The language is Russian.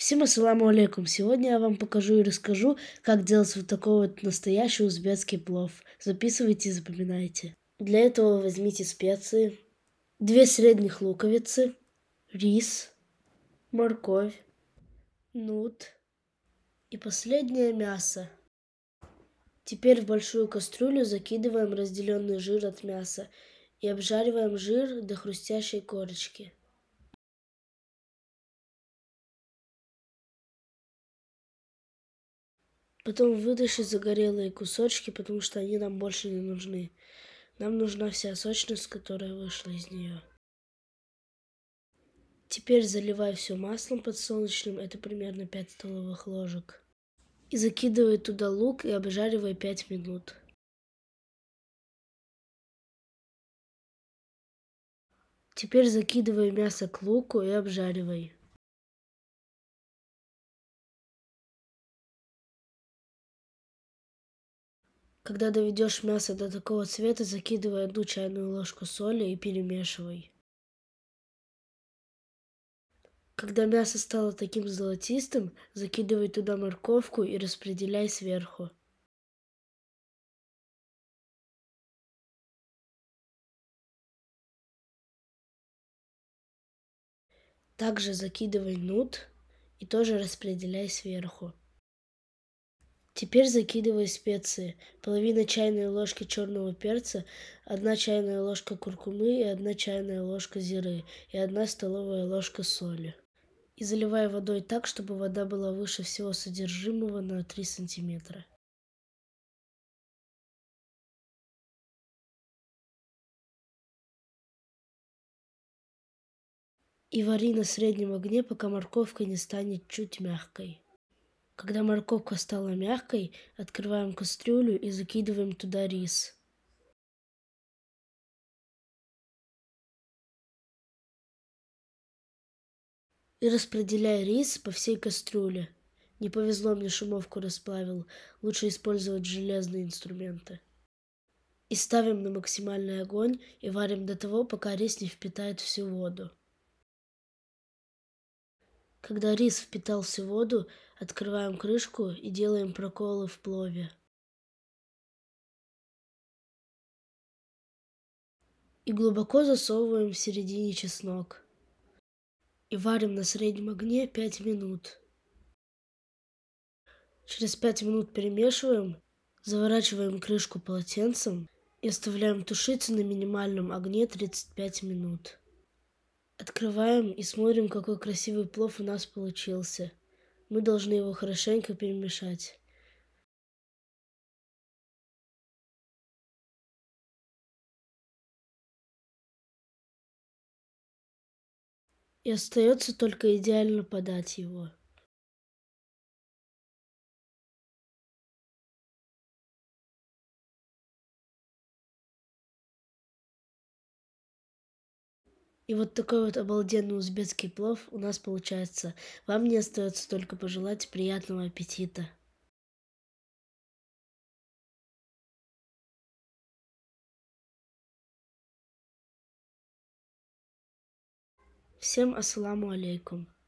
Всем ассаламу алейкум. Сегодня я вам покажу и расскажу, как делать вот такой вот настоящий узбекский плов. Записывайте и запоминайте. Для этого возьмите специи, две средних луковицы, рис, морковь, нут и последнее мясо. Теперь в большую кастрюлю закидываем разделенный жир от мяса и обжариваем жир до хрустящей корочки. Потом вытащи загорелые кусочки, потому что они нам больше не нужны. Нам нужна вся сочность, которая вышла из нее. Теперь заливай все маслом подсолнечным, это примерно 5 столовых ложек. И закидывай туда лук и обжаривай 5 минут. Теперь закидывай мясо к луку и обжаривай. Когда доведешь мясо до такого цвета, закидывай одну чайную ложку соли и перемешивай. Когда мясо стало таким золотистым, закидывай туда морковку и распределяй сверху. Также закидывай нут и тоже распределяй сверху. Теперь закидывай специи. Половина чайной ложки черного перца, одна чайная ложка куркумы и одна чайная ложка зиры и одна столовая ложка соли. И заливай водой так, чтобы вода была выше всего содержимого на 3 сантиметра. и вари на среднем огне, пока морковка не станет чуть мягкой. Когда морковка стала мягкой, открываем кастрюлю и закидываем туда рис. И распределяя рис по всей кастрюле. Не повезло мне шумовку расплавил, лучше использовать железные инструменты. И ставим на максимальный огонь и варим до того, пока рис не впитает всю воду. Когда рис впитал всю воду, открываем крышку и делаем проколы в плове. И глубоко засовываем в середине чеснок. И варим на среднем огне 5 минут. Через 5 минут перемешиваем, заворачиваем крышку полотенцем и оставляем тушиться на минимальном огне 35 минут. Открываем и смотрим, какой красивый плов у нас получился. Мы должны его хорошенько перемешать. И остается только идеально подать его. И вот такой вот обалденный узбекский плов у нас получается. Вам не остается только пожелать приятного аппетита. Всем ассаламу алейкум.